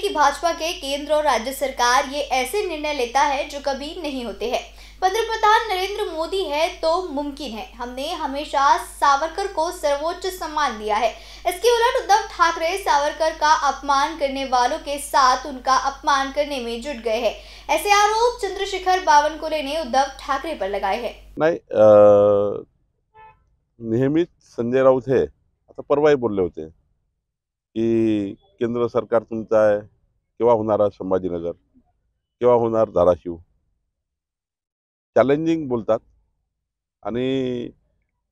कि भाजपा के केंद्र और राज्य सरकार ये ऐसे निर्णय लेता है जो कभी नहीं होते हैं पंद्रह प्रधान नरेंद्र मोदी है तो मुमकिन है हमने हमेशा सावरकर को सर्वोच्च सम्मान दिया है इसके उलट उद्धव ठाकरे सावरकर का अपमान करने वालों के साथ उनका अपमान करने में जुट गए हैं ऐसे आरोप चंद्रशेखर बावनकुले ने उद्धव ठाकरे पर लगाए हैं नाही नेहमीच संजय राउत है आता अच्छा, परवाही रहे होते केंद्र सरकार तुमचं आहे केव्हा होणार आहे संभाजीनगर केव्हा होणार धाराशिव चॅलेंजिंग बोलतात आणि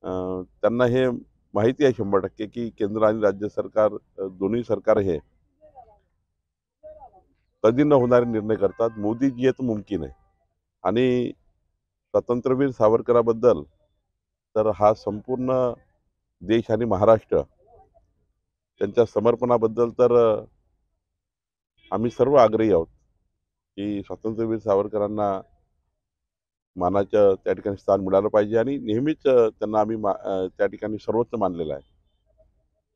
त्यांना हे माहिती आहे शंभर टक्के की केंद्र आणि राज्य सरकार दोन्ही सरकार हे कधी न होणारे निर्णय करतात मोदीजी हे तर मुमकिन आहे आणि स्वातंत्र्यवीर सावरकराबद्दल तर हा संपूर्ण देश आणि महाराष्ट्र त्यांच्या समर्पणाबद्दल तर आम्ही सर्व आग्रही आहोत की स्वातंत्र्यवीर सावरकरांना मानाचं त्या ठिकाणी स्थान मिळालं पाहिजे आणि नेहमीच त्यांना आम्ही त्या ठिकाणी सर्वोच्च मानलेलं आहे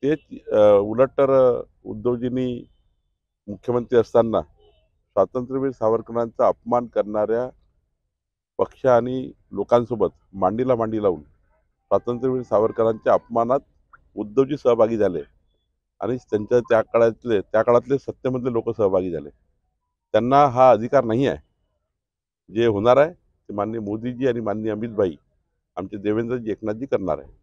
तेच उलट तर उद्धवजींनी मुख्यमंत्री असताना स्वातंत्र्यवीर सावरकरांचा अपमान करणाऱ्या पक्ष आणि लोकांसोबत मांडीला मांडी लावून स्वातंत्र्यवीर सावरकरांच्या अपमानात उद्धवजी सहभागी झाले आणि त्यांच्या त्या काळातले त्या काळातले सत्तेमधले लोक सहभागी झाले त्यांना हा अधिकार नाही आहे जे होणार आहे ते माननीय मोदीजी आणि माननीय अमित भाई आमचे देवेंद्रजी एकनाथजी करणार आहे